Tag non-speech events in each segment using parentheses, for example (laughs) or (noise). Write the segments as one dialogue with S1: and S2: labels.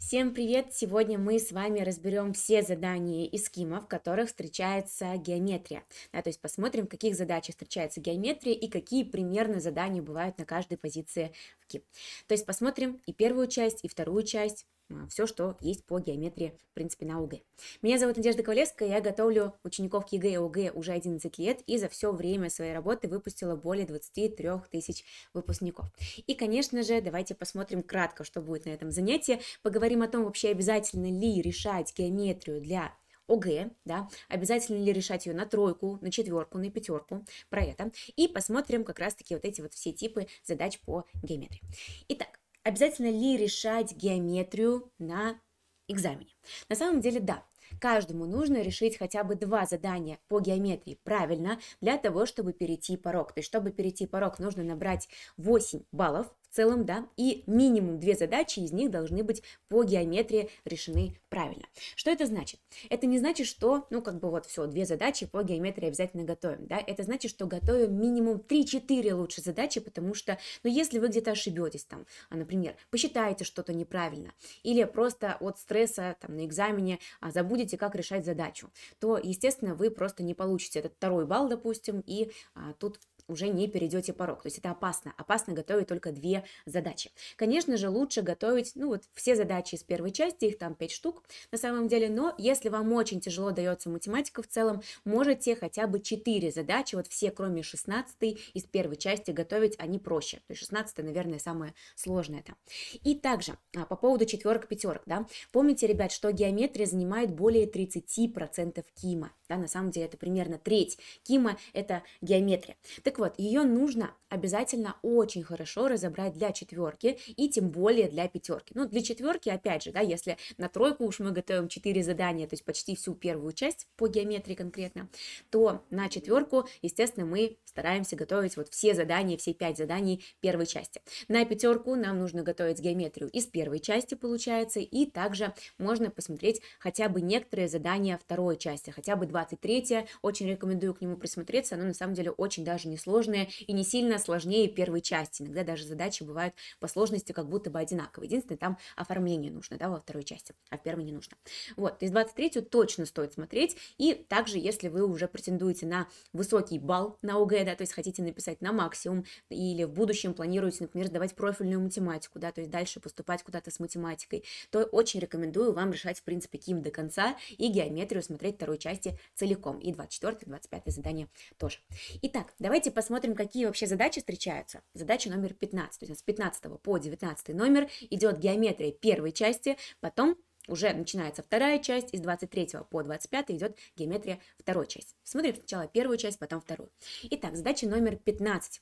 S1: Всем привет! Сегодня мы с вами разберем все задания из Кима, в которых встречается геометрия. Да, то есть посмотрим, в каких задачах встречается геометрия и какие примерные задания бывают на каждой позиции в Ким. То есть посмотрим и первую часть, и вторую часть а, все, что есть по геометрии, в принципе, на ОГЭ. Меня зовут Надежда Ковалевская, я готовлю учеников к ЕГЭ и ОГЭ уже 11 лет, и за все время своей работы выпустила более 23 тысяч выпускников. И, конечно же, давайте посмотрим кратко, что будет на этом занятии, поговорим о том, вообще обязательно ли решать геометрию для ОГЭ, да, обязательно ли решать ее на тройку, на четверку, на пятерку, про это, и посмотрим как раз-таки вот эти вот все типы задач по геометрии. Итак, Обязательно ли решать геометрию на экзамене? На самом деле, да. Каждому нужно решить хотя бы два задания по геометрии правильно для того, чтобы перейти порог. То есть, чтобы перейти порог, нужно набрать 8 баллов целом, да, и минимум две задачи из них должны быть по геометрии решены правильно. Что это значит? Это не значит, что, ну, как бы вот все, две задачи по геометрии обязательно готовим, да, это значит, что готовим минимум 3-4 лучше задачи, потому что, ну, если вы где-то ошибетесь там, а, например, посчитаете что-то неправильно, или просто от стресса там на экзамене а, забудете, как решать задачу, то, естественно, вы просто не получите этот второй балл, допустим, и а, тут уже не перейдете порог. То есть это опасно. Опасно готовить только две задачи. Конечно же, лучше готовить, ну вот, все задачи из первой части, их там 5 штук на самом деле, но если вам очень тяжело дается математика в целом, можете хотя бы 4 задачи, вот все, кроме 16 из первой части, готовить, они проще. То есть 16 наверное, самое сложное там. И также а, по поводу четверок-пятерок, да, помните, ребят, что геометрия занимает более 30% кима, да, на самом деле это примерно треть кима, это геометрия. Так так вот, ее нужно обязательно очень хорошо разобрать для четверки и тем более для пятерки. Ну, для четверки, опять же, да, если на тройку уж мы готовим 4 задания, то есть почти всю первую часть по геометрии конкретно, то на четверку, естественно, мы стараемся готовить вот все задания, все 5 заданий первой части. На пятерку нам нужно готовить геометрию из первой части, получается, и также можно посмотреть хотя бы некоторые задания второй части, хотя бы 23 очень рекомендую к нему присмотреться, оно на самом деле очень даже не сложная и не сильно сложнее первой части. Иногда даже задачи бывают по сложности как будто бы одинаковые. Единственное, там оформление нужно, да, во второй части, а в первой не нужно. Вот, то есть 23 точно стоит смотреть. И также, если вы уже претендуете на высокий балл на ОГЭ, да, то есть хотите написать на максимум, или в будущем планируете, например, давать профильную математику, да, то есть дальше поступать куда-то с математикой, то очень рекомендую вам решать, в принципе, КИМ до конца и геометрию смотреть второй части целиком. И 24-25 задания тоже. Итак, давайте посмотрим, какие вообще задачи встречаются. Задача номер 15, то есть с 15 по 19 номер идет геометрия первой части, потом уже начинается вторая часть, из 23 по 25 идет геометрия второй части. Смотрим сначала первую часть, потом вторую. Итак, задача номер 15.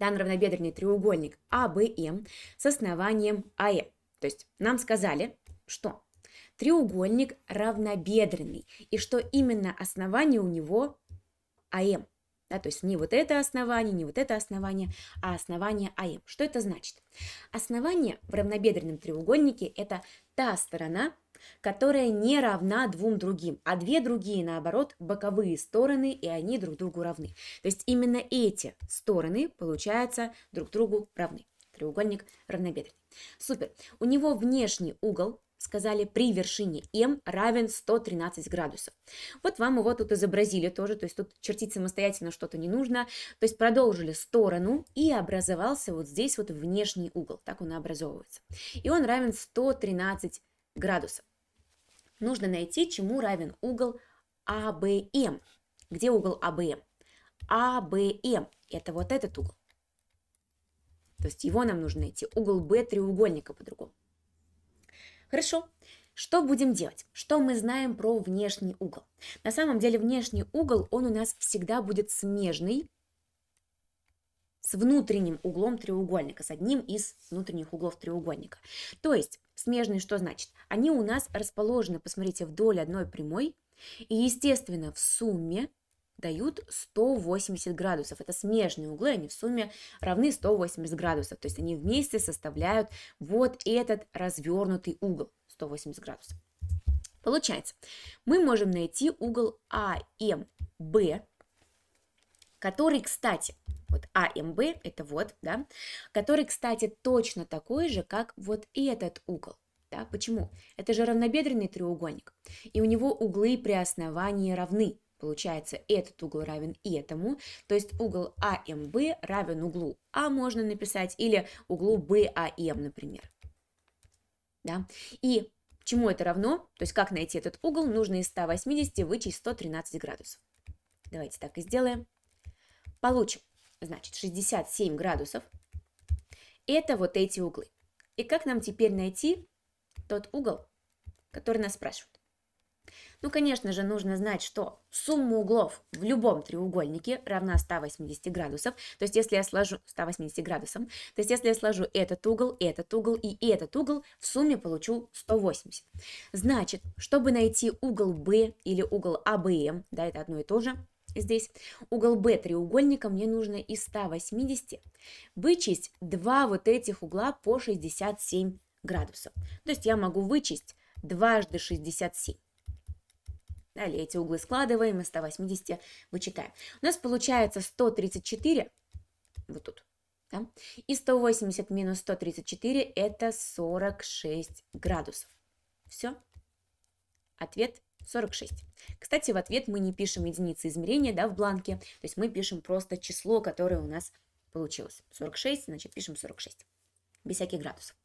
S1: Дан равнобедренный треугольник АБМ с основанием АЭ. То есть нам сказали, что треугольник равнобедренный, и что именно основание у него АМ. Да, то есть не вот это основание, не вот это основание, а основание АМ. Что это значит? Основание в равнобедренном треугольнике – это та сторона, которая не равна двум другим, а две другие, наоборот, боковые стороны, и они друг другу равны. То есть именно эти стороны, получается, друг другу равны. Треугольник равнобедренный. Супер. У него внешний угол сказали, при вершине М равен 113 градусов. Вот вам его тут изобразили тоже, то есть тут чертить самостоятельно что-то не нужно. То есть продолжили сторону и образовался вот здесь вот внешний угол, так он и образовывается. И он равен 113 градусов. Нужно найти, чему равен угол АБМ. Где угол АБМ? АБМ – это вот этот угол. То есть его нам нужно найти, угол B треугольника по-другому. Хорошо, что будем делать? Что мы знаем про внешний угол? На самом деле внешний угол, он у нас всегда будет смежный с внутренним углом треугольника, с одним из внутренних углов треугольника. То есть смежные что значит? Они у нас расположены, посмотрите, вдоль одной прямой, и, естественно, в сумме дают 180 градусов. Это смежные углы, они в сумме равны 180 градусов. То есть они вместе составляют вот этот развернутый угол 180 градусов. Получается, мы можем найти угол АМБ, который, кстати, вот АМБ, это вот, да, который, кстати, точно такой же, как вот этот угол. Да? Почему? Это же равнобедренный треугольник, и у него углы при основании равны. Получается, этот угол равен этому, то есть угол АМВ равен углу А можно написать или углу БАМ, например. Да? И чему это равно, то есть как найти этот угол, нужно из 180 вычесть 113 градусов. Давайте так и сделаем. Получим, значит, 67 градусов. Это вот эти углы. И как нам теперь найти тот угол, который нас спрашивают? Ну, конечно же, нужно знать, что сумма углов в любом треугольнике равна 180 градусов. То есть, если я сложу 180 градусом, то есть, если я сложу этот угол, этот угол и этот угол, в сумме получу 180. Значит, чтобы найти угол B или угол ABM, «А да, это одно и то же, здесь угол B треугольника мне нужно из 180 вычесть два вот этих угла по 67 градусов. То есть я могу вычесть дважды 67. Далее эти углы складываем, из 180 вычитаем. У нас получается 134, вот тут, да? и 180 минус 134 – это 46 градусов. Все. Ответ 46. Кстати, в ответ мы не пишем единицы измерения да, в бланке, то есть мы пишем просто число, которое у нас получилось. 46, значит, пишем 46, без всяких градусов.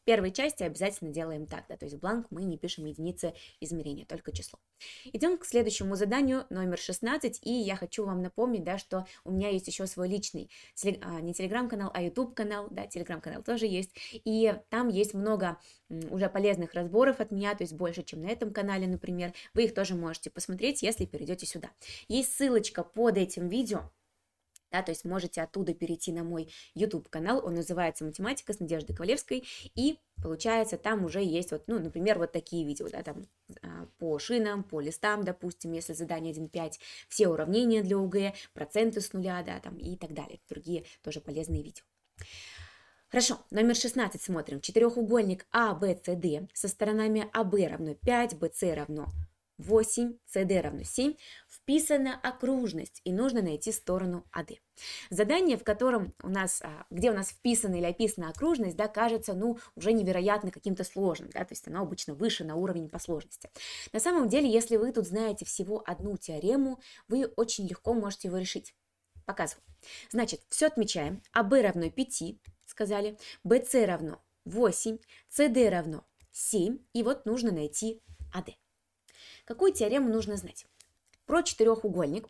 S1: В первой части обязательно делаем так, да, то есть в бланк мы не пишем единицы измерения, только число. Идем к следующему заданию, номер 16, и я хочу вам напомнить, да, что у меня есть еще свой личный, теле, а, не телеграм-канал, а YouTube-канал, да, телеграм-канал тоже есть, и там есть много уже полезных разборов от меня, то есть больше, чем на этом канале, например, вы их тоже можете посмотреть, если перейдете сюда. Есть ссылочка под этим видео, да, то есть можете оттуда перейти на мой YouTube-канал, он называется «Математика» с Надеждой Ковалевской, и получается там уже есть вот, ну, например, вот такие видео, да, там а, по шинам, по листам, допустим, если задание 1.5, все уравнения для ОГЭ, проценты с нуля, да, там и так далее, другие тоже полезные видео. Хорошо, номер 16 смотрим. Четырехугольник ABCD а, со сторонами AB а, равно 5, BC равно 8, CD равно 7, вписана окружность, и нужно найти сторону AD. Задание, в котором у нас, а, где у нас вписана или описана окружность, да, кажется, ну, уже невероятно каким-то сложным, да, то есть она обычно выше на уровень по сложности. На самом деле, если вы тут знаете всего одну теорему, вы очень легко можете его решить. Показываю. Значит, все отмечаем. АБ равно 5, сказали, БС равно 8, СД равно 7, и вот нужно найти АД. Какую теорему нужно знать? Про четырехугольник.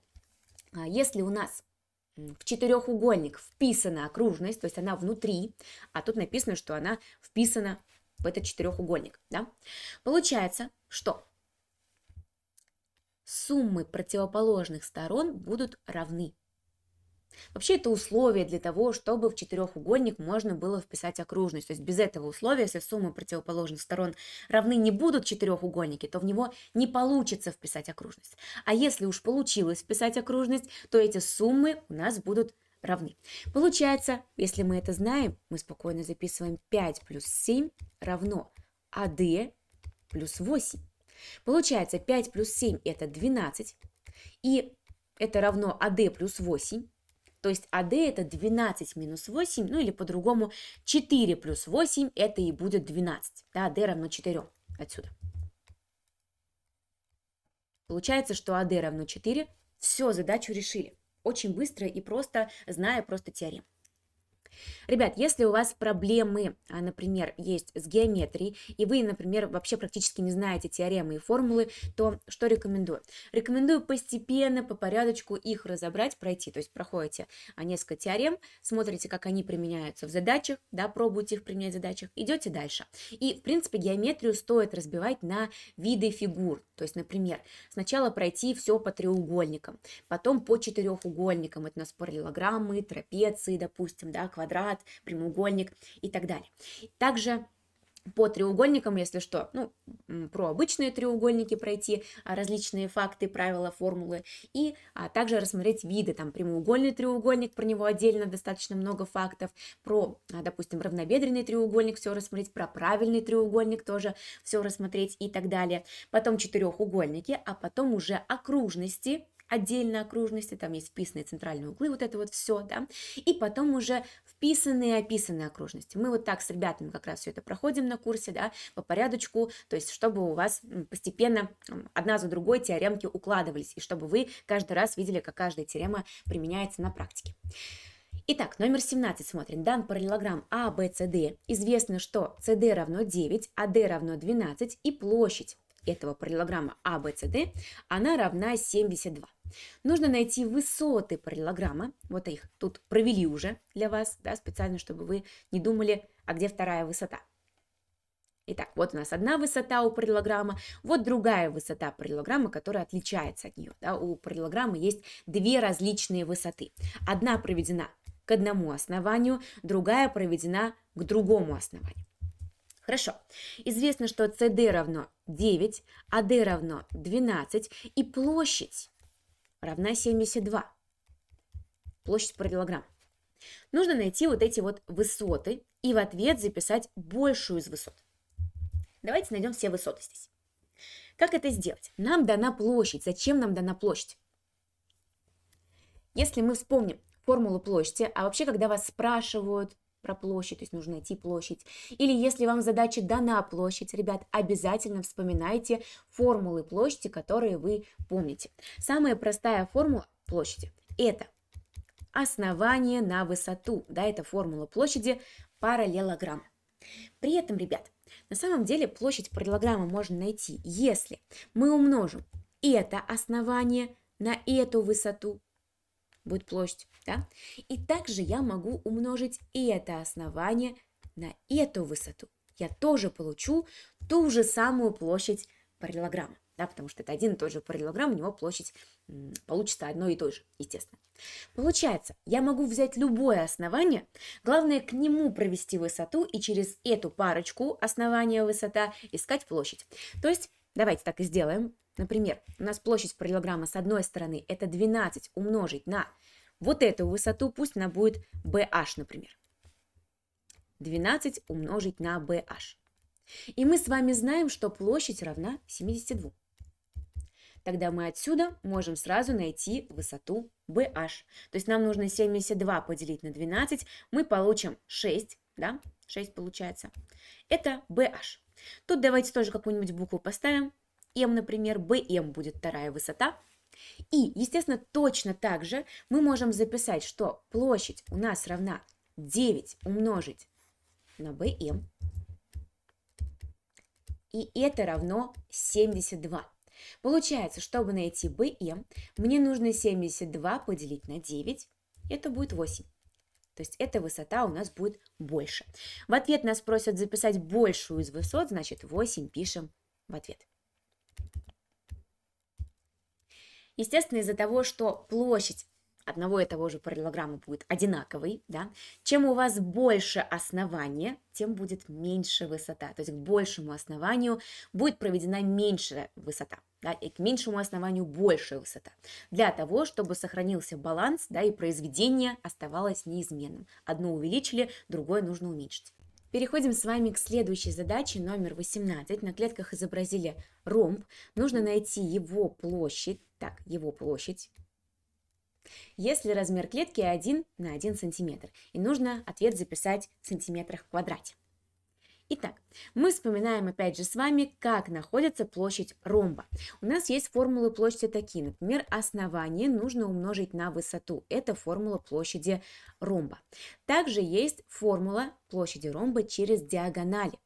S1: А, если у нас в четырехугольник вписана окружность, то есть она внутри, а тут написано, что она вписана в этот четырехугольник. Да? Получается, что суммы противоположных сторон будут равны. Вообще это условие для того, чтобы в четырехугольник можно было вписать окружность. То есть без этого условия, если суммы противоположных сторон равны не будут четырехугольники, то в него не получится вписать окружность. А если уж получилось вписать окружность, то эти суммы у нас будут равны. Получается, если мы это знаем, мы спокойно записываем 5 плюс 7 равно АД плюс 8. Получается 5 плюс 7 это 12, и это равно АД плюс 8. То есть АД это 12 минус 8, ну или по-другому 4 плюс 8 это и будет 12. Да, АД равно 4 отсюда. Получается, что АД равно 4. Все, задачу решили. Очень быстро и просто, зная просто теорему. Ребят, если у вас проблемы, а, например, есть с геометрией, и вы, например, вообще практически не знаете теоремы и формулы, то что рекомендую? Рекомендую постепенно, по порядочку их разобрать, пройти. То есть проходите а, несколько теорем, смотрите, как они применяются в задачах, да, пробуйте их применять в задачах, идете дальше. И, в принципе, геометрию стоит разбивать на виды фигур. То есть, например, сначала пройти все по треугольникам, потом по четырехугольникам, это у нас параллелограммы, трапеции, допустим, да, квадраты, квадрат, прямоугольник и так далее. Также по треугольникам, если что, ну, про обычные треугольники пройти, а, различные факты, правила, формулы, и а также рассмотреть виды, там, прямоугольный треугольник, про него отдельно достаточно много фактов, про, а, допустим, равнобедренный треугольник, все рассмотреть, про правильный треугольник тоже все рассмотреть и так далее, потом четырехугольники, а потом уже окружности, отдельные окружности, там есть вписанные центральные углы, вот это вот все, да, и потом уже вписанные и описанные окружности. Мы вот так с ребятами как раз все это проходим на курсе, да, по порядочку, то есть чтобы у вас постепенно одна за другой теоремки укладывались, и чтобы вы каждый раз видели, как каждая теорема применяется на практике. Итак, номер 17 смотрим. Дан параллелограмм А, Б, С, Д. Известно, что СД равно 9, АД равно 12 и площадь этого параллелограмма ABCD, а, она равна 72. Нужно найти высоты параллелограмма, вот их тут провели уже для вас, да, специально, чтобы вы не думали, а где вторая высота. Итак, вот у нас одна высота у параллелограмма, вот другая высота параллелограмма, которая отличается от нее. Да? У параллелограмма есть две различные высоты. Одна проведена к одному основанию, другая проведена к другому основанию. Хорошо. Известно, что CD равно 9, AD а равно 12, и площадь равна 72. Площадь про Нужно найти вот эти вот высоты и в ответ записать большую из высот. Давайте найдем все высоты здесь. Как это сделать? Нам дана площадь. Зачем нам дана площадь? Если мы вспомним формулу площади, а вообще, когда вас спрашивают про площадь, то есть нужно найти площадь. Или если вам задача дана площадь, ребят, обязательно вспоминайте формулы площади, которые вы помните. Самая простая формула площади – это основание на высоту, да, это формула площади параллелограмма. При этом, ребят, на самом деле площадь параллелограмма можно найти, если мы умножим это основание на эту высоту будет площадь, да? И также я могу умножить и это основание на эту высоту. Я тоже получу ту же самую площадь параллелограмма, да, потому что это один и тот же параллелограмм, у него площадь получится одно и то же, естественно. Получается, я могу взять любое основание, главное к нему провести высоту и через эту парочку основания высота искать площадь. То есть, давайте так и сделаем, Например, у нас площадь параллелограмма с одной стороны это 12 умножить на вот эту высоту, пусть она будет BH, например. 12 умножить на BH. И мы с вами знаем, что площадь равна 72. Тогда мы отсюда можем сразу найти высоту BH. То есть нам нужно 72 поделить на 12, мы получим 6, да, 6 получается. Это BH. Тут давайте тоже какую-нибудь букву поставим, м, например, bm будет вторая высота. И, естественно, точно так же мы можем записать, что площадь у нас равна 9 умножить на bm. И это равно 72. Получается, чтобы найти bm, мне нужно 72 поделить на 9. Это будет 8. То есть эта высота у нас будет больше. В ответ нас просят записать большую из высот, значит 8 пишем в ответ. Естественно, из-за того, что площадь одного и того же параллелограмма будет одинаковой, да, чем у вас больше основания, тем будет меньше высота. То есть к большему основанию будет проведена меньшая высота, да, и к меньшему основанию большая высота. Для того, чтобы сохранился баланс, да, и произведение оставалось неизменным. Одно увеличили, другое нужно уменьшить. Переходим с вами к следующей задаче, номер 18. На клетках изобразили ромб. Нужно найти его площадь. Так, его площадь. Если размер клетки 1 на 1 сантиметр. И нужно ответ записать в сантиметрах в квадрате. Итак, мы вспоминаем опять же с вами, как находится площадь ромба. У нас есть формулы площади такие. Например, основание нужно умножить на высоту. Это формула площади ромба. Также есть формула площади ромба через диагонали.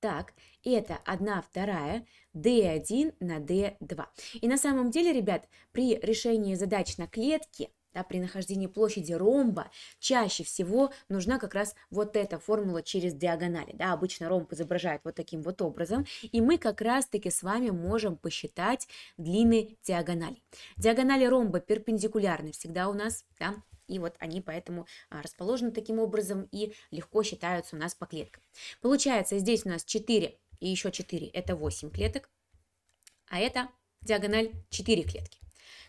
S1: Так, это 1 вторая d1 на d2. И на самом деле, ребят, при решении задач на клетке – да, при нахождении площади ромба чаще всего нужна как раз вот эта формула через диагонали. Да, обычно ромб изображает вот таким вот образом, и мы как раз-таки с вами можем посчитать длины диагоналей. Диагонали ромба перпендикулярны всегда у нас, да, и вот они поэтому а, расположены таким образом и легко считаются у нас по клеткам. Получается, здесь у нас 4 и еще 4, это 8 клеток, а это диагональ 4 клетки.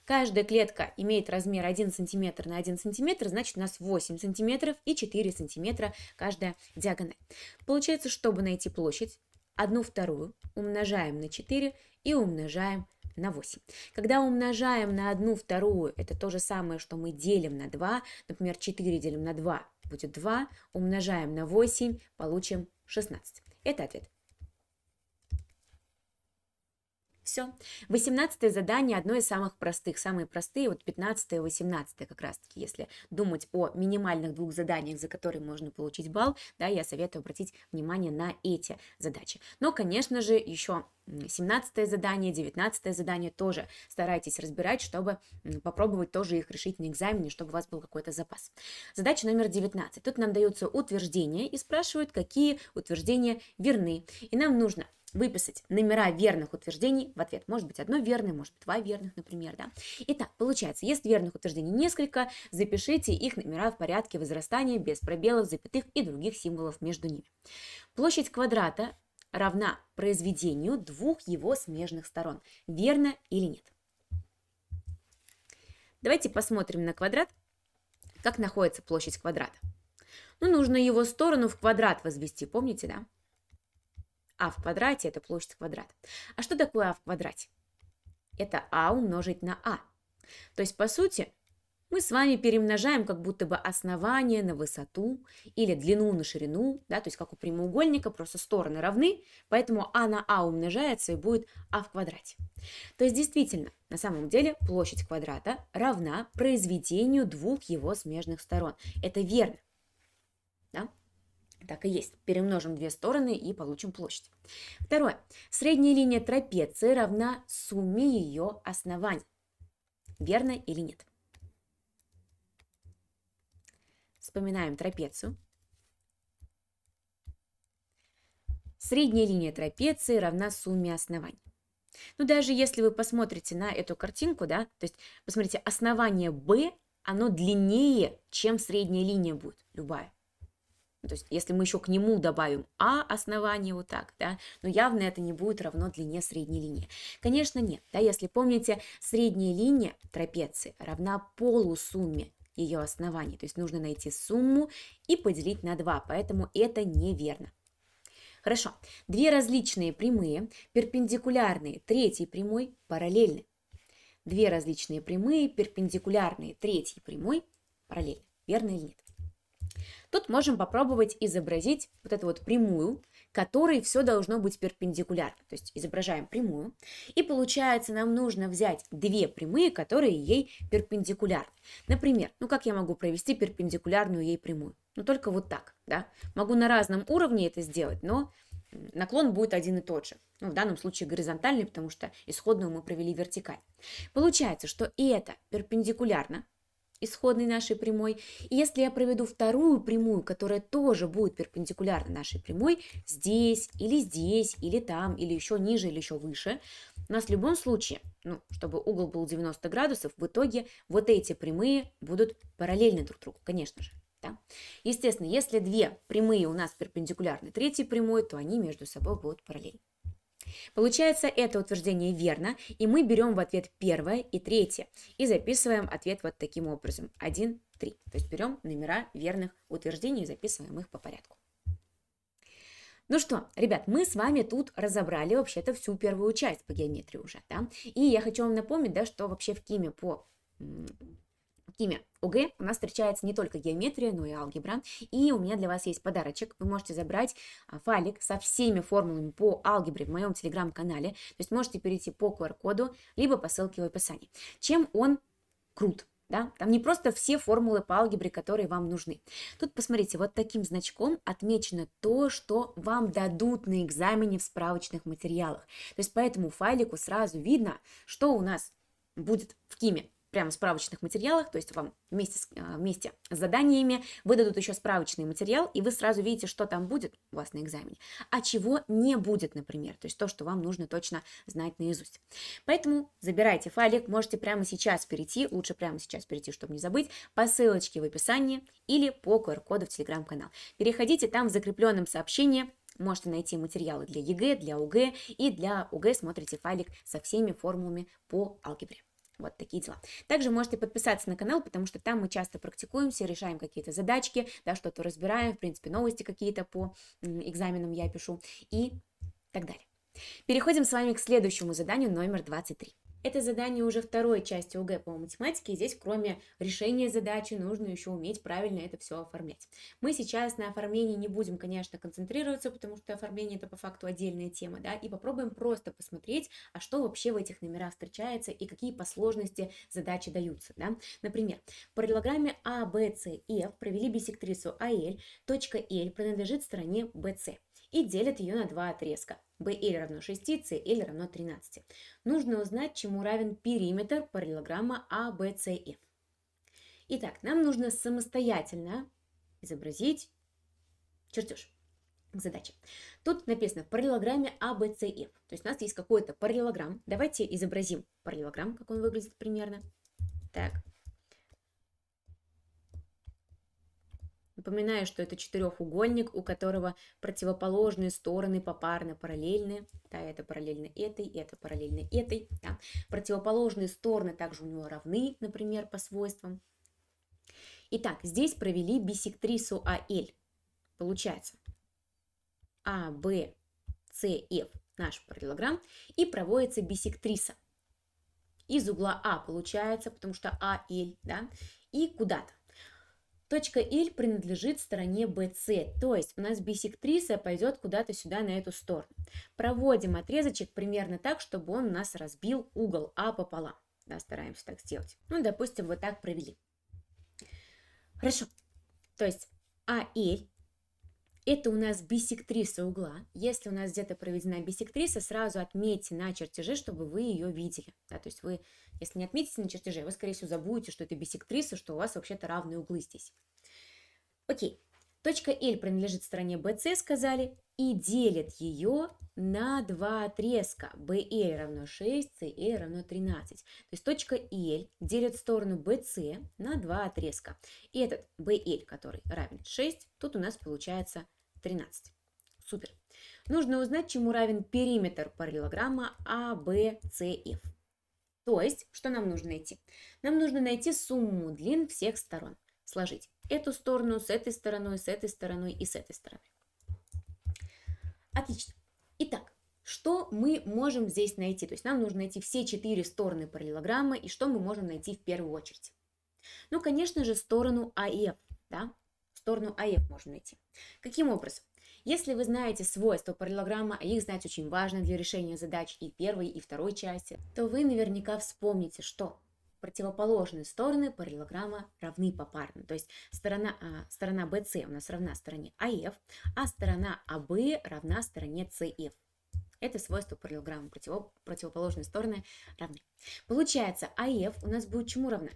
S1: Каждая клетка имеет размер 1 см на 1 см, значит у нас 8 см и 4 см каждая диагональ. Получается, чтобы найти площадь, 1 вторую умножаем на 4 и умножаем на 8. Когда умножаем на 1 вторую, это то же самое, что мы делим на 2. Например, 4 делим на 2 будет 2, умножаем на 8, получим 16. Это ответ. Все. 18 задание одно из самых простых. Самые простые, вот 15 и 18 как раз-таки, если думать о минимальных двух заданиях, за которые можно получить балл, да, я советую обратить внимание на эти задачи. Но, конечно же, еще 17 задание, 19 задание тоже старайтесь разбирать, чтобы попробовать тоже их решить на экзамене, чтобы у вас был какой-то запас. Задача номер 19. Тут нам даются утверждения и спрашивают, какие утверждения верны. И нам нужно выписать номера верных утверждений в ответ. Может быть, одно верное, может быть, два верных, например, да. Итак, получается, если верных утверждений несколько, запишите их номера в порядке возрастания без пробелов, запятых и других символов между ними. Площадь квадрата равна произведению двух его смежных сторон. Верно или нет? Давайте посмотрим на квадрат, как находится площадь квадрата. Ну, нужно его сторону в квадрат возвести, помните, да? А в квадрате – это площадь квадрата. А что такое А в квадрате? Это А умножить на А. То есть, по сути, мы с вами перемножаем как будто бы основание на высоту или длину на ширину, да, то есть как у прямоугольника, просто стороны равны, поэтому а на а умножается и будет а в квадрате. То есть действительно, на самом деле площадь квадрата равна произведению двух его смежных сторон. Это верно. Да? Так и есть. Перемножим две стороны и получим площадь. Второе. Средняя линия трапеции равна сумме ее оснований. Верно или нет? Вспоминаем трапецию. Средняя линия трапеции равна сумме оснований. Ну, даже если вы посмотрите на эту картинку, да, то есть, посмотрите, основание B, оно длиннее, чем средняя линия будет, любая. Ну, то есть, если мы еще к нему добавим А основание вот так, да, но ну, явно это не будет равно длине средней линии. Конечно, нет, да, если помните, средняя линия трапеции равна полусумме ее оснований. То есть нужно найти сумму и поделить на 2, поэтому это неверно. Хорошо, две различные прямые, перпендикулярные третьей прямой, параллельны. Две различные прямые, перпендикулярные третьей прямой, параллельны. Верно или нет? Тут можем попробовать изобразить вот эту вот прямую, которой все должно быть перпендикулярно. То есть изображаем прямую. И получается, нам нужно взять две прямые, которые ей перпендикулярны. Например, ну как я могу провести перпендикулярную ей прямую? Ну только вот так, да? Могу на разном уровне это сделать, но наклон будет один и тот же. Ну, в данном случае горизонтальный, потому что исходную мы провели вертикаль. Получается, что и это перпендикулярно исходной нашей прямой. И если я проведу вторую прямую, которая тоже будет перпендикулярна нашей прямой, здесь или здесь, или там, или еще ниже, или еще выше, у нас в любом случае, ну, чтобы угол был 90 градусов, в итоге вот эти прямые будут параллельны друг другу, конечно же. Да? Естественно, если две прямые у нас перпендикулярны третьей прямой, то они между собой будут параллельны. Получается, это утверждение верно, и мы берем в ответ первое и третье и записываем ответ вот таким образом. 1, 3. То есть берем номера верных утверждений и записываем их по порядку. Ну что, ребят, мы с вами тут разобрали вообще-то всю первую часть по геометрии уже, да? И я хочу вам напомнить, да, что вообще в Киме по химия. УГ, у нас встречается не только геометрия, но и алгебра. И у меня для вас есть подарочек. Вы можете забрать а, файлик со всеми формулами по алгебре в моем телеграм-канале. То есть можете перейти по QR-коду, либо по ссылке в описании. Чем он крут? Да? Там не просто все формулы по алгебре, которые вам нужны. Тут, посмотрите, вот таким значком отмечено то, что вам дадут на экзамене в справочных материалах. То есть по этому файлику сразу видно, что у нас будет в Киме прямо в справочных материалах, то есть вам вместе с, э, вместе с заданиями выдадут еще справочный материал, и вы сразу видите, что там будет у вас на экзамене, а чего не будет, например, то есть то, что вам нужно точно знать наизусть. Поэтому забирайте файлик, можете прямо сейчас перейти, лучше прямо сейчас перейти, чтобы не забыть, по ссылочке в описании или по QR-коду в Телеграм-канал. Переходите, там в закрепленном сообщении можете найти материалы для ЕГЭ, для ОГЭ и для ОГЭ смотрите файлик со всеми формулами по алгебре. Вот такие дела. Также можете подписаться на канал, потому что там мы часто практикуемся, решаем какие-то задачки, да, что-то разбираем, в принципе, новости какие-то по экзаменам я пишу и так далее. Переходим с вами к следующему заданию номер 23. Это задание уже второй части УГ по математике. здесь, кроме решения задачи, нужно еще уметь правильно это все оформлять. Мы сейчас на оформлении не будем, конечно, концентрироваться, потому что оформление это по факту отдельная тема, да, и попробуем просто посмотреть, а что вообще в этих номерах встречается и какие по сложности задачи даются, да. Например, по параллелограмме А, Б, С и провели бисектрису АЛ, точка L принадлежит стороне БС и делят ее на два отрезка b или равно 6, c или равно 13. Нужно узнать, чему равен периметр параллелограмма А, Итак, нам нужно самостоятельно изобразить чертеж к Тут написано в параллелограмме А, То есть у нас есть какой-то параллелограмм. Давайте изобразим параллелограмм, как он выглядит примерно. Так, Напоминаю, что это четырехугольник, у которого противоположные стороны попарно параллельны. Да, это параллельно этой, это параллельно этой. Да. Противоположные стороны также у него равны, например, по свойствам. Итак, здесь провели бисектрису АЛ. Получается, А, Б, С, Ф наш параллелограмм, и проводится бисектриса. Из угла А получается, потому что АЛ, да, и куда-то. Точка L принадлежит стороне BC, то есть у нас бисектриса пойдет куда-то сюда, на эту сторону. Проводим отрезочек примерно так, чтобы он у нас разбил угол А пополам. Да, стараемся так сделать. Ну, допустим, вот так провели. Хорошо. То есть АЛ это у нас бисектриса угла. Если у нас где-то проведена бисектриса, сразу отметьте на чертеже, чтобы вы ее видели. Да, то есть вы, если не отметите на чертеже, вы, скорее всего, забудете, что это бисектриса, что у вас вообще-то равные углы здесь. Окей. Точка L принадлежит стороне BC, сказали, и делит ее на два отрезка. BL равно 6, CL равно 13. То есть точка L делит сторону BC на два отрезка. И этот BL, который равен 6, тут у нас получается 13. Супер. Нужно узнать, чему равен периметр параллелограмма А, Б, С, Ф. То есть, что нам нужно найти? Нам нужно найти сумму длин всех сторон. Сложить эту сторону с этой стороной, с этой стороной и с этой стороной. Отлично. Итак, что мы можем здесь найти? То есть нам нужно найти все четыре стороны параллелограмма и что мы можем найти в первую очередь? Ну, конечно же, сторону АФ, да, сторону АФ можно найти. Каким образом? Если вы знаете свойства параллелограмма, а их знать очень важно для решения задач и первой, и второй части, то вы наверняка вспомните, что противоположные стороны параллелограмма равны попарно. То есть сторона, а, сторона BC у нас равна стороне AF, а сторона AB равна стороне CF. Это свойство параллелограммы, противоположные стороны равны. Получается, AF у нас будет чему равна?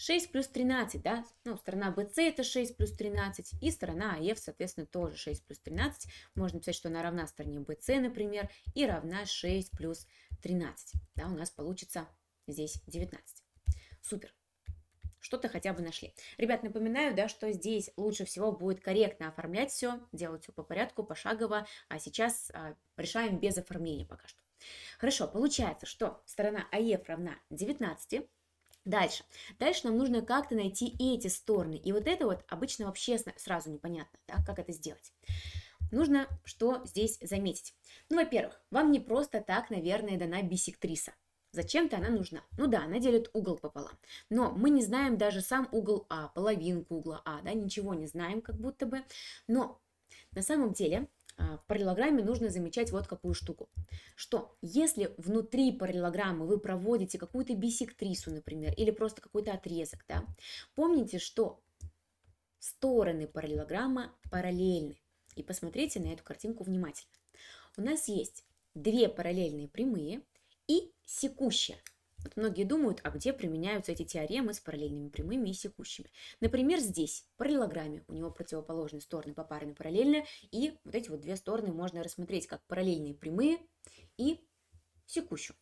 S1: 6 плюс 13, да, ну, сторона BC это 6 плюс 13, и сторона AF, а соответственно, тоже 6 плюс 13. Можно писать, что она равна стороне BC, например, и равна 6 плюс 13. Да, у нас получится здесь 19. Супер что-то хотя бы нашли. Ребят, напоминаю, да, что здесь лучше всего будет корректно оформлять все, делать все по порядку, пошагово, а сейчас а, решаем без оформления пока что. Хорошо, получается, что сторона АЕФ равна 19, Дальше. Дальше нам нужно как-то найти эти стороны. И вот это вот обычно вообще сразу непонятно, да, как это сделать. Нужно что здесь заметить. Ну, во-первых, вам не просто так, наверное, дана бисектриса. Зачем-то она нужна. Ну да, она делит угол пополам. Но мы не знаем даже сам угол А, половинку угла А, да, ничего не знаем как будто бы. Но на самом деле а, в параллелограмме нужно замечать вот какую штуку, что если внутри параллелограммы вы проводите какую-то бисектрису, например, или просто какой-то отрезок, да, помните, что стороны параллелограмма параллельны. И посмотрите на эту картинку внимательно. У нас есть две параллельные прямые и секущая. Вот многие думают, а где применяются эти теоремы с параллельными прямыми и секущими. Например, здесь, в параллелограмме, у него противоположные стороны попарно параллельно, и вот эти вот две стороны можно рассмотреть как параллельные прямые и секущую.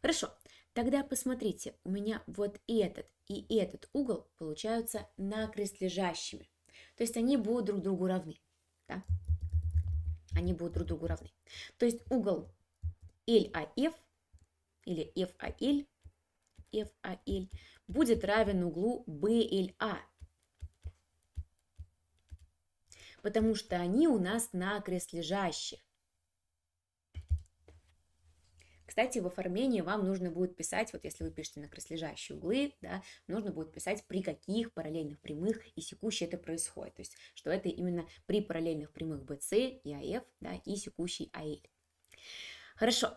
S1: Хорошо, тогда посмотрите, у меня вот этот и этот угол получаются накрест лежащими. То есть они будут друг другу равны. Да? Они будут друг другу равны. То есть угол LAF или FAL FAL а будет равен углу BLA, а. потому что они у нас на креслежащих. Кстати, в оформлении вам нужно будет писать, вот если вы пишете на креслежащие углы, да, нужно будет писать, при каких параллельных прямых и секущей это происходит. То есть, что это именно при параллельных прямых BC и AF а да, и секущей AL. Хорошо,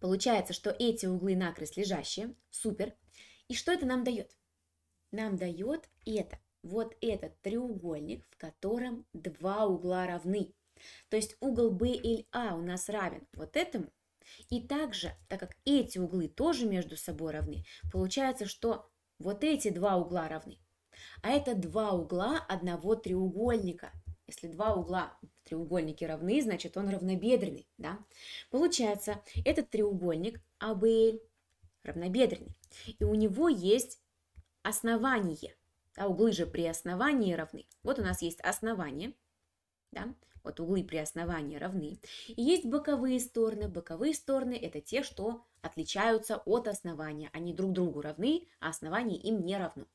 S1: Получается, что эти углы накрест лежащие, супер. И что это нам дает? Нам дает это, вот этот треугольник, в котором два угла равны. То есть угол B или A у нас равен вот этому. И также, так как эти углы тоже между собой равны, получается, что вот эти два угла равны. А это два угла одного треугольника. Если два угла если угольники равны, значит он равнобедренный, да? Получается, этот треугольник АБЛ равнобедренный, и у него есть основание, а углы же при основании равны. Вот у нас есть основание, да? Вот углы при основании равны. И есть боковые стороны. Боковые стороны – это те, что отличаются от основания. Они друг другу равны, а основание им не равно.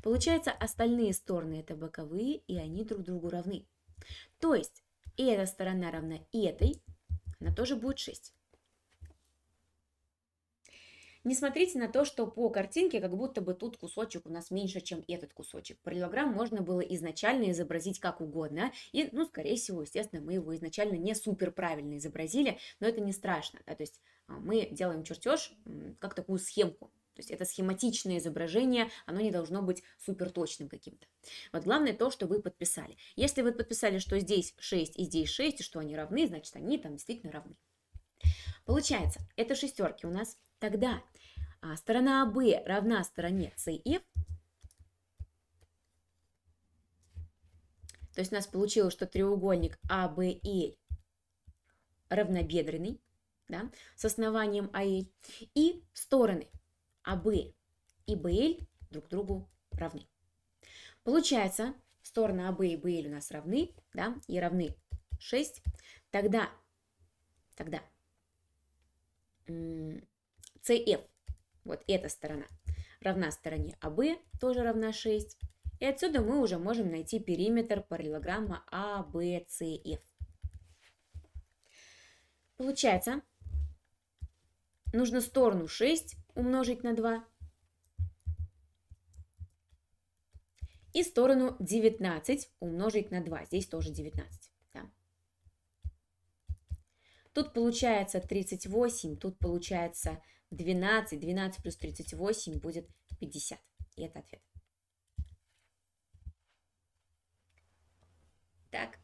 S1: Получается, остальные стороны – это боковые, и они друг другу равны. То есть и эта сторона равна и этой, она тоже будет 6. Не смотрите на то, что по картинке как будто бы тут кусочек у нас меньше, чем этот кусочек. Параллелограмм можно было изначально изобразить как угодно. И, ну, скорее всего, естественно, мы его изначально не супер правильно изобразили, но это не страшно. Да? То есть а, мы делаем чертеж как такую схемку. То есть это схематичное изображение, оно не должно быть суперточным каким-то. Вот главное то, что вы подписали. Если вы подписали, что здесь 6 и здесь 6, и что они равны, значит они там действительно равны. Получается, это шестерки у нас. Тогда а, сторона АБ равна стороне CF. То есть у нас получилось, что треугольник АБЛ равнобедренный, да, с основанием АЛ. И стороны АБ и БЛ друг другу равны. Получается, стороны АБ и БЛ у нас равны, да, и равны 6. Тогда, тогда CF, вот эта сторона, равна стороне АБ, тоже равна 6. И отсюда мы уже можем найти периметр параллелограмма ABCF. А, Получается, нужно сторону 6 умножить на 2 и сторону 19 умножить на 2. Здесь тоже 19. Да. Тут получается 38, тут получается 12. 12 плюс 38 будет 50. И это ответ. Так.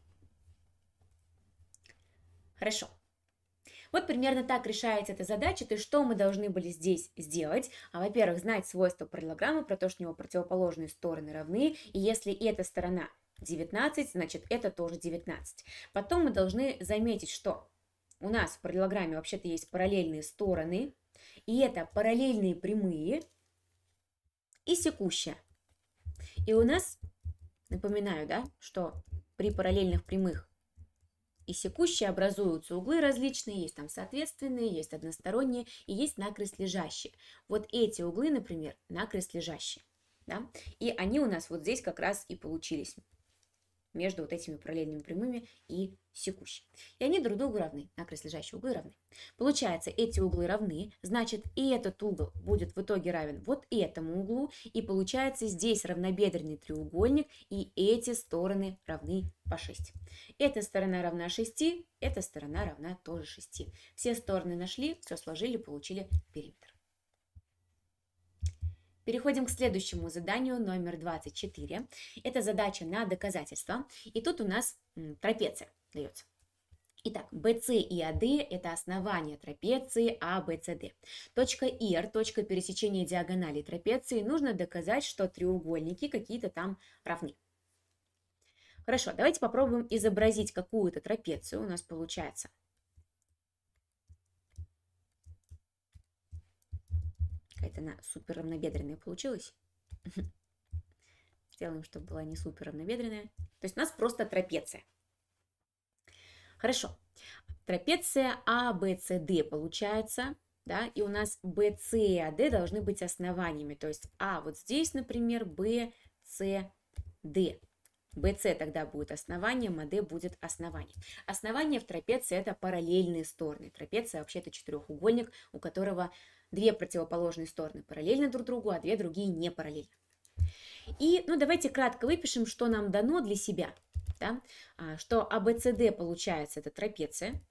S1: Хорошо. Вот примерно так решается эта задача, то есть что мы должны были здесь сделать. А, во-первых, знать свойства параллелограмма, про то, что у него противоположные стороны равны, и если эта сторона 19, значит это тоже 19. Потом мы должны заметить, что у нас в параллелограмме вообще-то есть параллельные стороны, и это параллельные прямые и секущая. И у нас, напоминаю, да, что при параллельных прямых и секущие образуются углы различные, есть там соответственные, есть односторонние и есть накрест лежащие. Вот эти углы, например, накрест лежащие. Да? И они у нас вот здесь как раз и получились между вот этими параллельными прямыми и секущей. И они друг другу равны, накрест лежащие углы равны. Получается, эти углы равны, значит и этот угол будет в итоге равен вот этому углу, и получается здесь равнобедренный треугольник, и эти стороны равны по 6. Эта сторона равна 6, эта сторона равна тоже 6. Все стороны нашли, все сложили, получили периметр. Переходим к следующему заданию, номер 24. Это задача на доказательство. И тут у нас трапеция дается. Итак, BC и AD а, – это основание трапеции ABCD. А, точка R точка пересечения диагонали трапеции, нужно доказать, что треугольники какие-то там равны. Хорошо, давайте попробуем изобразить какую-то трапецию. У нас получается Какая-то она супер равнобедренная получилась. Сделаем, чтобы была не супер равнобедренная. То есть у нас просто трапеция. Хорошо. Трапеция А, Б, С, Д получается. Да, и у нас Б, С и АД должны быть основаниями. То есть А вот здесь, например, Б, С, Д. BC тогда будет основанием, АД будет основанием. Основание в трапеции – это параллельные стороны. Трапеция вообще-то четырехугольник, у которого две противоположные стороны параллельны друг другу, а две другие не параллельны. И, ну, давайте кратко выпишем, что нам дано для себя. Да? А, что ABCD а получается, это трапеция.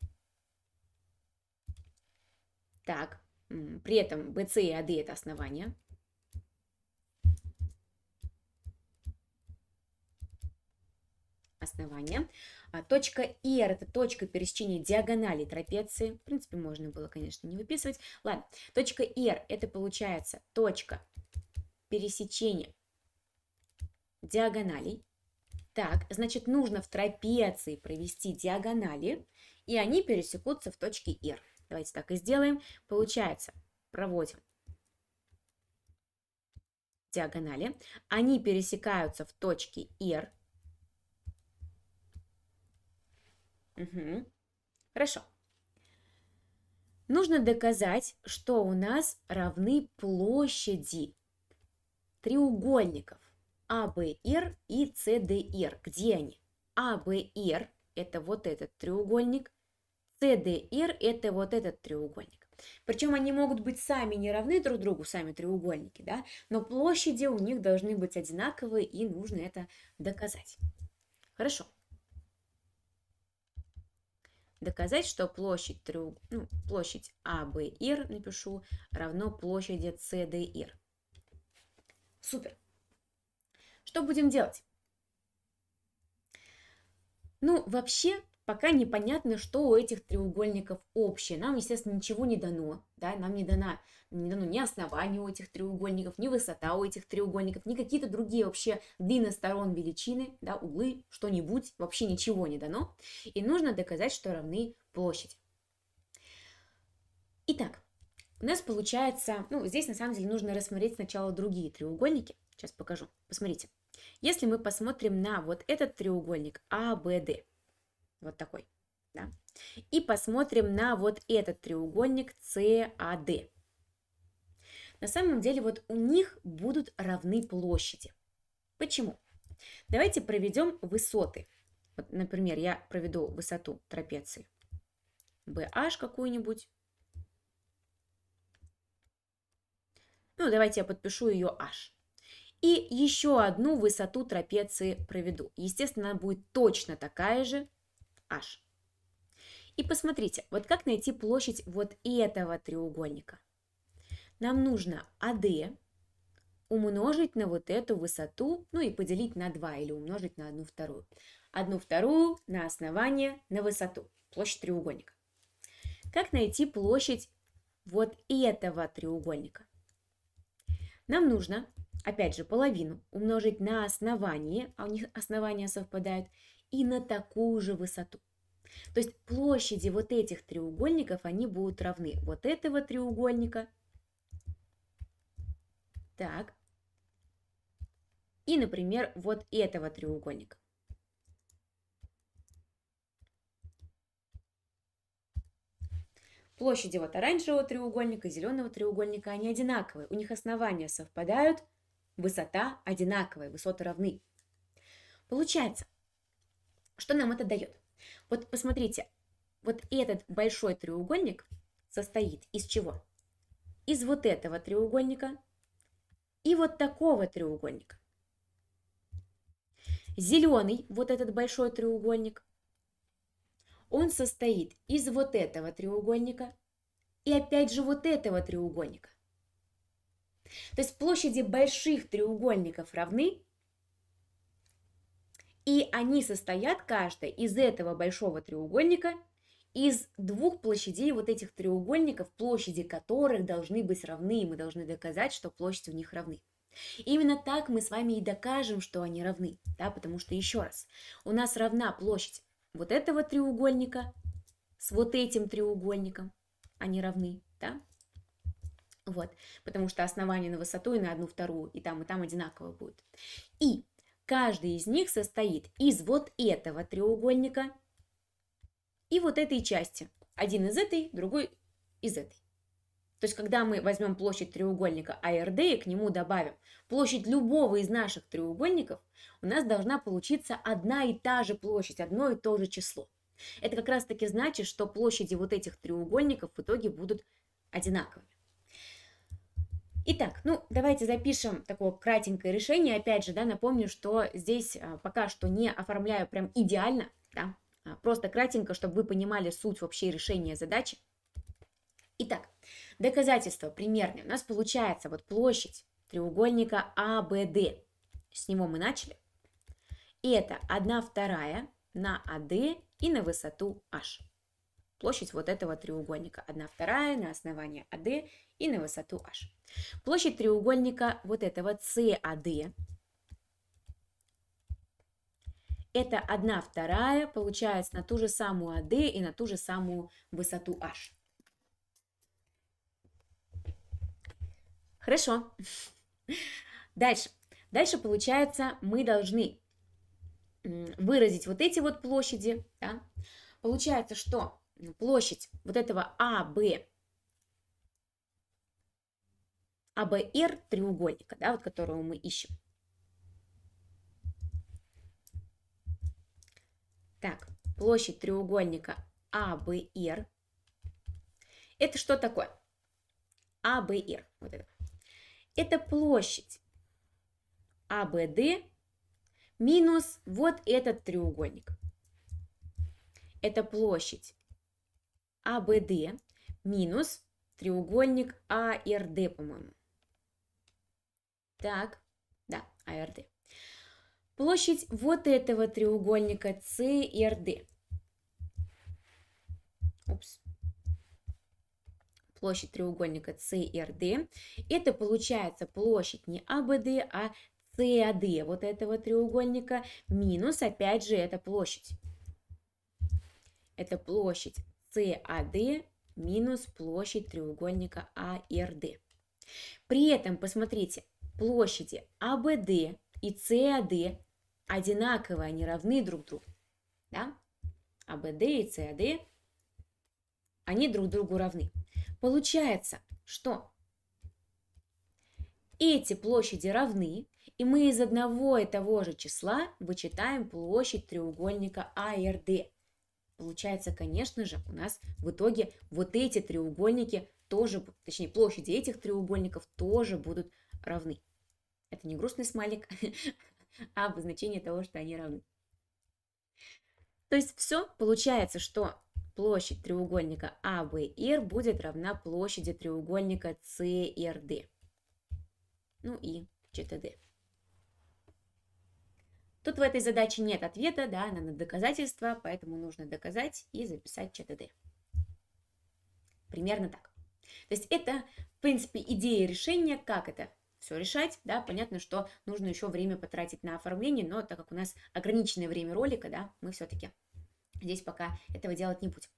S1: Так, при этом BC и AD а это основание. основания. А, точка R – это точка пересечения диагонали трапеции. В принципе, можно было, конечно, не выписывать. Ладно, точка R – это получается точка пересечения диагоналей. Так, значит, нужно в трапеции провести диагонали, и они пересекутся в точке R. Давайте так и сделаем. Получается, проводим диагонали. Они пересекаются в точке R, Угу. Хорошо. Нужно доказать, что у нас равны площади треугольников АБР и СДР. Где они? АБР – это вот этот треугольник, СДР – это вот этот треугольник. Причем они могут быть сами не равны друг другу, сами треугольники, да, но площади у них должны быть одинаковые, и нужно это доказать. Хорошо доказать, что площадь, треуг... ну, площадь АБР, напишу, равно площади СДР. Супер. Что будем делать? Ну, вообще, пока непонятно, что у этих треугольников общее. Нам, естественно, ничего не дано, да, нам не дано, не дано ни основание у этих треугольников, ни высота у этих треугольников, ни какие-то другие вообще длины сторон величины, да, углы, что-нибудь, вообще ничего не дано. И нужно доказать, что равны площади. Итак, у нас получается, ну, здесь на самом деле нужно рассмотреть сначала другие треугольники. Сейчас покажу. Посмотрите. Если мы посмотрим на вот этот треугольник АБД, вот такой. Да? И посмотрим на вот этот треугольник CAD. А на самом деле вот у них будут равны площади. Почему? Давайте проведем высоты. Вот, например, я проведу высоту трапеции BH какую-нибудь. Ну, давайте я подпишу ее H. И еще одну высоту трапеции проведу. Естественно, она будет точно такая же, h. И посмотрите, вот как найти площадь вот этого треугольника. Нам нужно AD умножить на вот эту высоту, ну и поделить на 2 или умножить на 1 вторую. 1 вторую на основание на высоту, площадь треугольника. Как найти площадь вот этого треугольника? Нам нужно, опять же, половину умножить на основание, а у них основания совпадают, и на такую же высоту. То есть площади вот этих треугольников, они будут равны вот этого треугольника. Так. И, например, вот этого треугольника. Площади вот оранжевого треугольника и зеленого треугольника, они одинаковые. У них основания совпадают, высота одинаковая, высоты равны. Получается, что нам это дает? Вот посмотрите, вот этот большой треугольник состоит из чего? Из вот этого треугольника и вот такого треугольника. Зеленый, вот этот большой треугольник, он состоит из вот этого треугольника и опять же вот этого треугольника. То есть площади больших треугольников равны и они состоят, каждая из этого большого треугольника, из двух площадей вот этих треугольников, площади которых должны быть равны, и мы должны доказать, что площади у них равны. Именно так мы с вами и докажем, что они равны, да, потому что, еще раз, у нас равна площадь вот этого треугольника с вот этим треугольником, они равны, да, вот, потому что основание на высоту и на одну вторую, и там, и там одинаково будет. И Каждый из них состоит из вот этого треугольника и вот этой части. Один из этой, другой из этой. То есть, когда мы возьмем площадь треугольника АРД и к нему добавим площадь любого из наших треугольников, у нас должна получиться одна и та же площадь, одно и то же число. Это как раз таки значит, что площади вот этих треугольников в итоге будут одинаковыми. Итак, ну давайте запишем такое кратенькое решение. Опять же, да, напомню, что здесь а, пока что не оформляю прям идеально, да, а, просто кратенько, чтобы вы понимали суть вообще решения задачи. Итак, доказательство примерное. У нас получается вот площадь треугольника АБД. С него мы начали. И это 1 вторая на АД и на высоту H. Площадь вот этого треугольника 1 вторая на основании АД и на высоту h. Площадь треугольника вот этого CAD а это 1 вторая получается на ту же самую АД и на ту же самую высоту H. Хорошо. Дальше. Дальше получается мы должны выразить вот эти вот площади. Да? Получается, что площадь вот этого АБ АБР треугольника, да, вот которого мы ищем. Так, площадь треугольника АБР. Это что такое? АБР. Вот это. это площадь АБД минус вот этот треугольник. Это площадь АБД минус треугольник АРД, по-моему. Так, да, АРД. Площадь вот этого треугольника CRD. Упс. Площадь треугольника CRD. Это получается площадь не АБД, а CAD а а вот этого треугольника минус, опять же, это площадь. Это площадь CAD а минус площадь треугольника ARD. При этом, посмотрите, площади АБД и САД одинаковы, они равны друг другу. Да? АБД и САД, они друг другу равны. Получается, что эти площади равны, и мы из одного и того же числа вычитаем площадь треугольника АРД. Получается, конечно же, у нас в итоге вот эти треугольники тоже, точнее, площади этих треугольников тоже будут равны. Это не грустный смайлик, (laughs) а обозначение того, что они равны. То есть все получается, что площадь треугольника ABR а, будет равна площади треугольника CRD. Ну и ЧТД. Тут в этой задаче нет ответа, да, она на доказательство, поэтому нужно доказать и записать ЧТД. Примерно так. То есть это, в принципе, идея решения, как это все решать, да, понятно, что нужно еще время потратить на оформление, но так как у нас ограниченное время ролика, да, мы все-таки здесь пока этого делать не будем.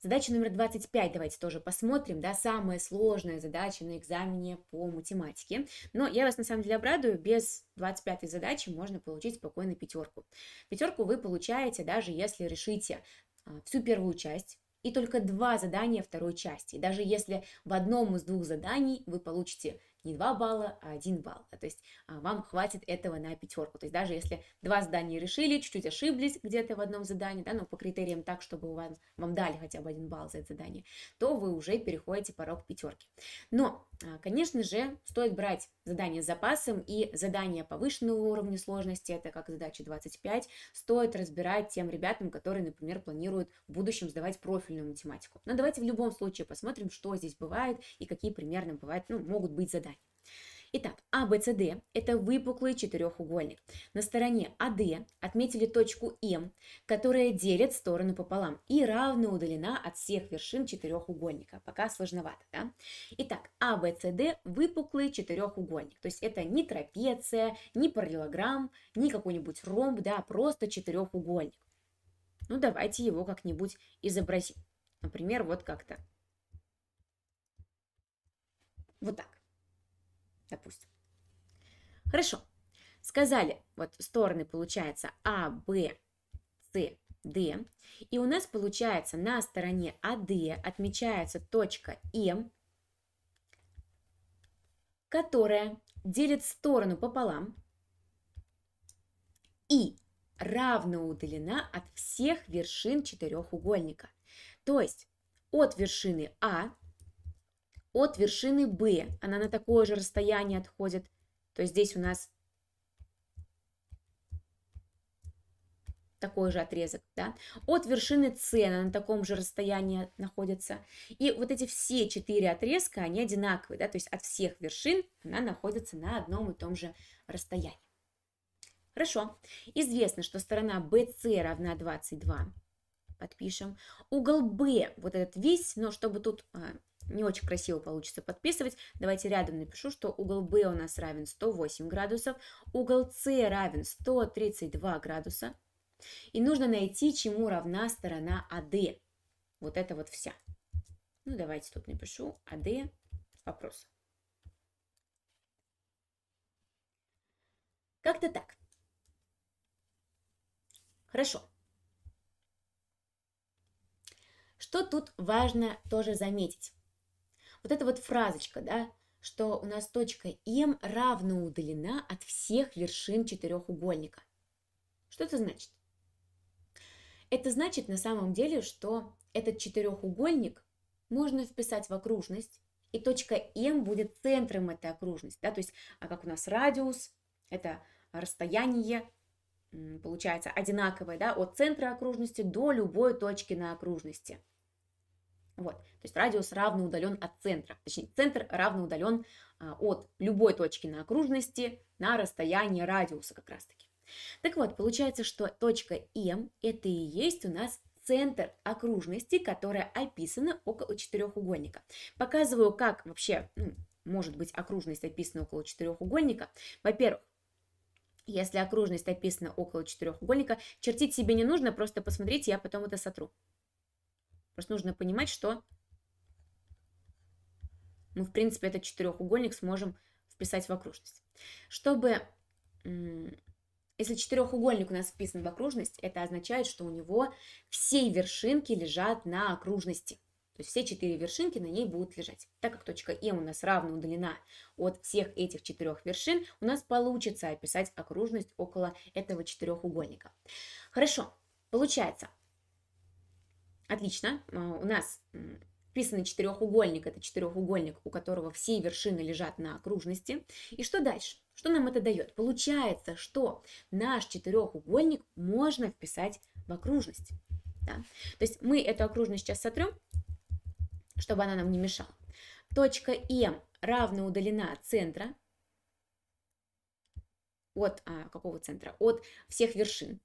S1: Задача номер 25, давайте тоже посмотрим, да, самая сложная задача на экзамене по математике. Но я вас на самом деле обрадую, без 25 задачи можно получить спокойно пятерку. Пятерку вы получаете, даже если решите а, всю первую часть, и только два задания второй части. даже если в одном из двух заданий вы получите не 2 балла, а 1 балл. То есть вам а, хватит этого на пятерку. То есть даже если два задания решили, чуть-чуть ошиблись где-то в одном задании, да, но ну, по критериям так, чтобы вам, вам дали хотя бы один балл за это задание, то вы уже переходите порог пятерки. Но а, конечно же, стоит брать задания с запасом и задания повышенного уровня сложности, это как задача 25, стоит разбирать тем ребятам, которые, например, планируют в будущем сдавать профильную математику. Но давайте в любом случае посмотрим, что здесь бывает и какие примерно бывают, ну, могут быть задания. Итак, ABCD а, – это выпуклый четырехугольник. На стороне AD а, отметили точку М, которая делит сторону пополам и равна удалена от всех вершин четырехугольника. Пока сложновато, да? Итак, ABCD а, – выпуклый четырехугольник. То есть это не трапеция, не параллелограмм, не какой-нибудь ромб, да, просто четырехугольник. Ну, давайте его как-нибудь изобразим. Например, вот как-то. Вот так допустим. Хорошо. Сказали, вот стороны получается А, Б, С, Д. И у нас получается на стороне АД отмечается точка Е, которая делит сторону пополам и равно удалена от всех вершин четырехугольника. То есть от вершины А от вершины B. Она на такое же расстояние отходит. То есть здесь у нас такой же отрезок, да, от вершины C она на таком же расстоянии находится. И вот эти все четыре отрезка, они одинаковые, да, то есть от всех вершин она находится на одном и том же расстоянии. Хорошо, известно, что сторона BC равна 22, подпишем. Угол B, вот этот весь, но чтобы тут а, не очень красиво получится подписывать. Давайте рядом напишу, что угол B у нас равен 108 градусов, угол C равен 132 градуса. И нужно найти, чему равна сторона AD. А вот это вот вся. Ну, давайте тут напишу AD а вопрос. Как-то так. Хорошо. Что тут важно тоже заметить? вот эта вот фразочка, да, что у нас точка М равно удалена от всех вершин четырехугольника. Что это значит? Это значит на самом деле, что этот четырехугольник можно вписать в окружность, и точка М будет центром этой окружности. Да? То есть, а как у нас радиус, это расстояние, получается, одинаковое да, от центра окружности до любой точки на окружности – вот. То есть радиус равно удален от центра, точнее центр равно удален а, от любой точки на окружности на расстоянии радиуса как раз таки. Так вот, получается, что точка М это и есть у нас центр окружности, которая описана около четырехугольника. Показываю, как вообще ну, может быть окружность описана около четырехугольника. Во-первых, если окружность описана около четырехугольника, чертить себе не нужно, просто посмотрите, я потом это сотру. Просто нужно понимать, что мы, в принципе, этот четырехугольник сможем вписать в окружность. Чтобы, если четырехугольник у нас вписан в окружность, это означает, что у него все вершинки лежат на окружности. То есть все четыре вершинки на ней будут лежать. Так как точка М у нас равно удалена от всех этих четырех вершин, у нас получится описать окружность около этого четырехугольника. Хорошо, получается, Отлично. А, у нас писанный четырехугольник – это четырехугольник, у которого все вершины лежат на окружности. И что дальше? Что нам это дает? Получается, что наш четырехугольник можно вписать в окружность. Да? То есть мы эту окружность сейчас сотрем, чтобы она нам не мешала. Точка М равна удалена от центра, от а, какого центра? От всех вершин.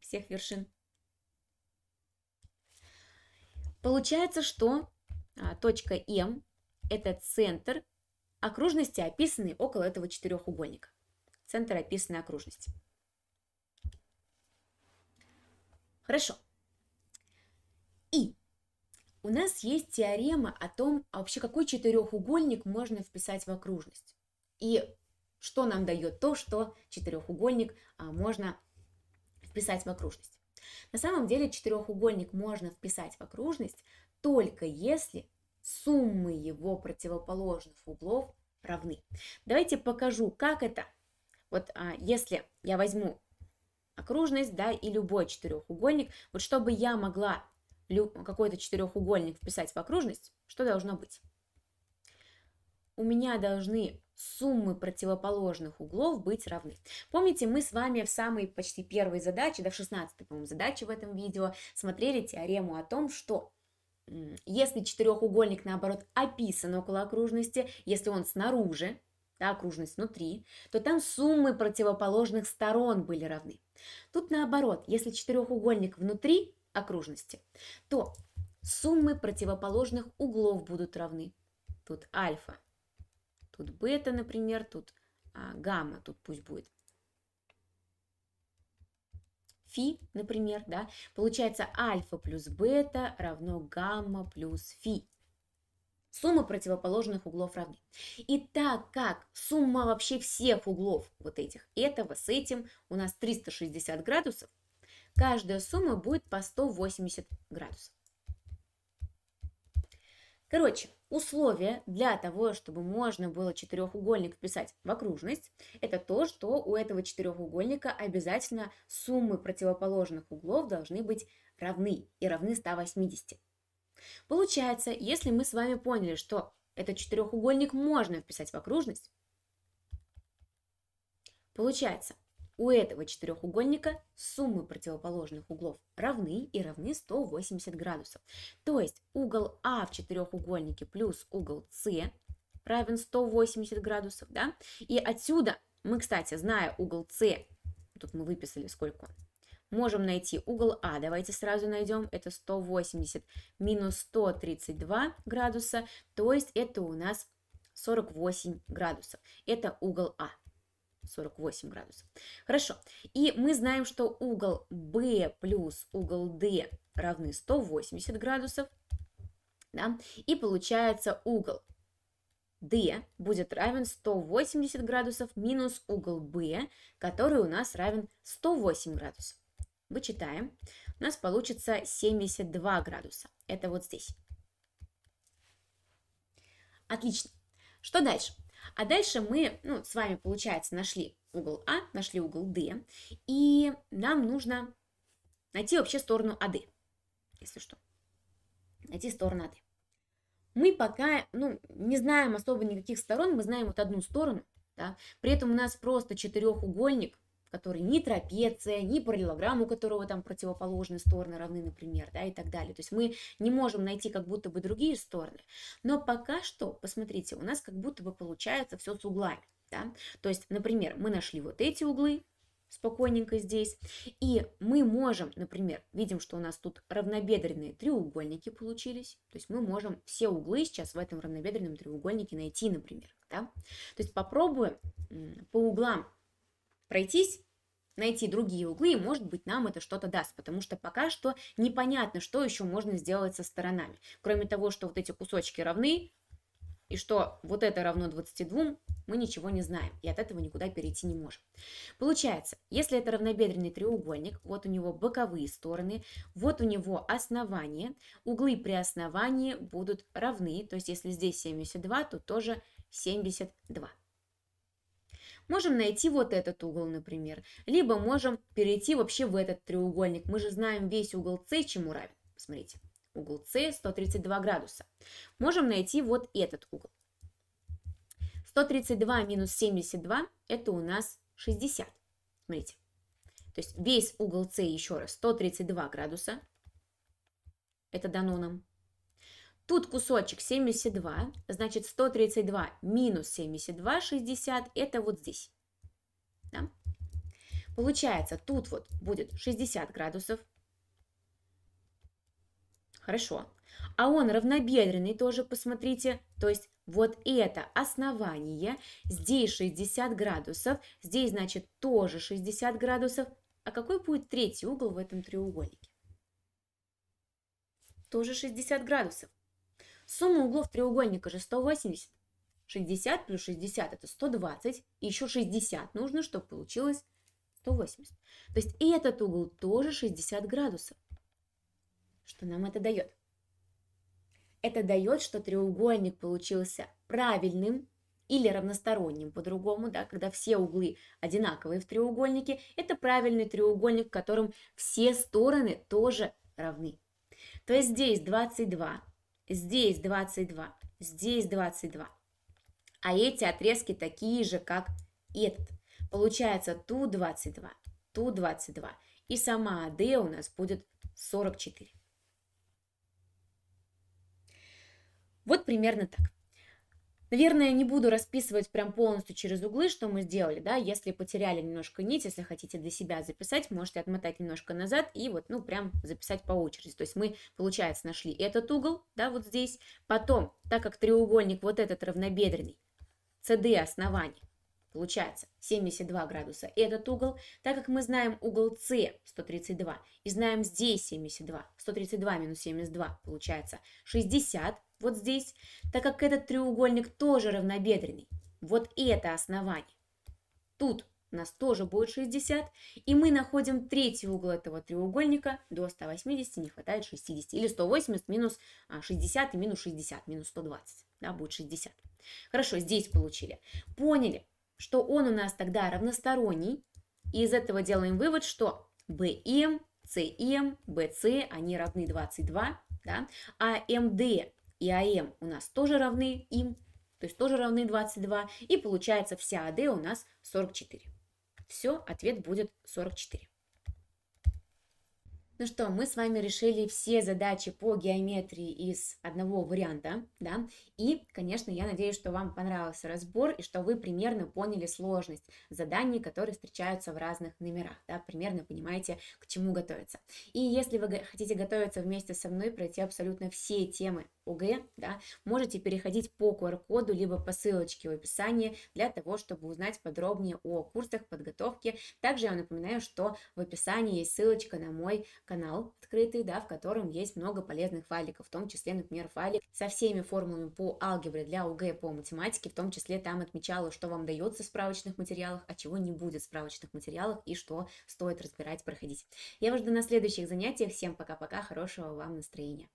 S1: Всех вершин Получается, что а, точка М – это центр окружности, описанный около этого четырехугольника. Центр описанной окружности. Хорошо. И у нас есть теорема о том, а вообще какой четырехугольник можно вписать в окружность. И что нам дает то, что четырехугольник а, можно вписать в окружность. На самом деле четырехугольник можно вписать в окружность только если суммы его противоположных углов равны. Давайте покажу, как это. Вот а, если я возьму окружность, да, и любой четырехугольник, вот чтобы я могла какой-то четырехугольник вписать в окружность, что должно быть? у меня должны суммы противоположных углов быть равны. Помните, мы с вами в самой почти первой задаче, да, в 16 по-моему, задаче в этом видео смотрели теорему о том, что если четырехугольник, наоборот, описан около окружности, если он снаружи, да, окружность внутри, то там суммы противоположных сторон были равны. Тут наоборот, если четырехугольник внутри окружности, то суммы противоположных углов будут равны. Тут альфа Тут бета, например, тут а, гамма, тут пусть будет фи, например, да, получается альфа плюс бета равно гамма плюс фи. Сумма противоположных углов равны. И так как сумма вообще всех углов вот этих, этого с этим у нас 360 градусов, каждая сумма будет по 180 градусов. Короче, условие для того, чтобы можно было четырехугольник вписать в окружность, это то, что у этого четырехугольника обязательно суммы противоположных углов должны быть равны и равны 180. Получается, если мы с вами поняли, что этот четырехугольник можно вписать в окружность, получается – у этого четырехугольника суммы противоположных углов равны и равны 180 градусов. То есть угол А в четырехугольнике плюс угол С равен 180 градусов, да? И отсюда мы, кстати, зная угол С, тут мы выписали сколько можем найти угол А. Давайте сразу найдем. Это 180 минус 132 градуса, то есть это у нас 48 градусов. Это угол А. 48 градусов. Хорошо. И мы знаем, что угол B плюс угол D равны 180 градусов. Да? И получается угол D будет равен 180 градусов минус угол B, который у нас равен 108 градусов. Вычитаем. У нас получится 72 градуса. Это вот здесь. Отлично. Что дальше? А дальше мы ну, с вами, получается, нашли угол А, нашли угол D, и нам нужно найти вообще сторону АД, если что. Найти сторону АД. Мы пока ну, не знаем особо никаких сторон, мы знаем вот одну сторону, да? при этом у нас просто четырехугольник, который не трапеция, не параллелограмм, у которого там противоположные стороны равны, например, да, и так далее. То есть мы не можем найти как будто бы другие стороны. Но пока что, посмотрите, у нас как будто бы получается все с углами. Да? То есть, например, мы нашли вот эти углы, спокойненько здесь. И мы можем, например, видим, что у нас тут равнобедренные треугольники получились. То есть мы можем все углы сейчас в этом равнобедренном треугольнике найти, например. Да? То есть попробуем по углам пройтись, найти другие углы, и, может быть, нам это что-то даст, потому что пока что непонятно, что еще можно сделать со сторонами. Кроме того, что вот эти кусочки равны, и что вот это равно 22, мы ничего не знаем, и от этого никуда перейти не можем. Получается, если это равнобедренный треугольник, вот у него боковые стороны, вот у него основание, углы при основании будут равны, то есть если здесь 72, то тоже 72. Можем найти вот этот угол, например, либо можем перейти вообще в этот треугольник. Мы же знаем весь угол С чему равен. Смотрите, угол С 132 градуса. Можем найти вот этот угол. 132 минус 72 – это у нас 60. Смотрите. То есть весь угол С еще раз 132 градуса. Это дано нам. Тут кусочек 72, значит 132 минус 72, 60, это вот здесь. Да? Получается, тут вот будет 60 градусов. Хорошо. А он равнобедренный тоже, посмотрите. То есть вот это основание. Здесь 60 градусов, здесь, значит, тоже 60 градусов. А какой будет третий угол в этом треугольнике? Тоже 60 градусов. Сумма углов треугольника же 180. 60 плюс 60 это 120. И еще 60 нужно, чтобы получилось 180. То есть и этот угол тоже 60 градусов. Что нам это дает? Это дает, что треугольник получился правильным или равносторонним по-другому, да, когда все углы одинаковые в треугольнике, это правильный треугольник, в котором все стороны тоже равны. То есть здесь 22 здесь 22, здесь 22. А эти отрезки такие же, как этот. Получается тут 22, тут 22. И сама АД у нас будет 44. Вот примерно так. Наверное, я не буду расписывать прям полностью через углы, что мы сделали, да, если потеряли немножко нить, если хотите для себя записать, можете отмотать немножко назад и вот, ну, прям записать по очереди. То есть мы, получается, нашли этот угол, да, вот здесь, потом, так как треугольник вот этот равнобедренный, CD основание, Получается 72 градуса этот угол, так как мы знаем угол С 132 и знаем здесь 72, 132 минус 72 получается 60 вот здесь, так как этот треугольник тоже равнобедренный. Вот это основание. Тут у нас тоже будет 60, и мы находим третий угол этого треугольника, до 180 не хватает 60, или 180 минус 60 а, и минус 60, минус 120, да, будет 60. Хорошо, здесь получили. Поняли, что он у нас тогда равносторонний, и из этого делаем вывод, что BM, CM, BC, они равны 22, да? а MD и AM а у нас тоже равны им, то есть тоже равны 22, и получается вся AD а у нас 44. Все, ответ будет 44. Ну что, мы с вами решили все задачи по геометрии из одного варианта, да, и, конечно, я надеюсь, что вам понравился разбор и что вы примерно поняли сложность заданий, которые встречаются в разных номерах, да, примерно понимаете, к чему готовиться. И если вы хотите готовиться вместе со мной, пройти абсолютно все темы ОГЭ, да, можете переходить по QR-коду, либо по ссылочке в описании для того, чтобы узнать подробнее о курсах подготовки. Также я напоминаю, что в описании есть ссылочка на мой канал открытый, да, в котором есть много полезных файликов, в том числе, например, файлик со всеми формулами по алгебре для ОГЭ по математике, в том числе там отмечала, что вам дается в справочных материалах, а чего не будет в справочных материалах и что стоит разбирать, проходить. Я вас жду на следующих занятиях. Всем пока-пока, хорошего вам настроения.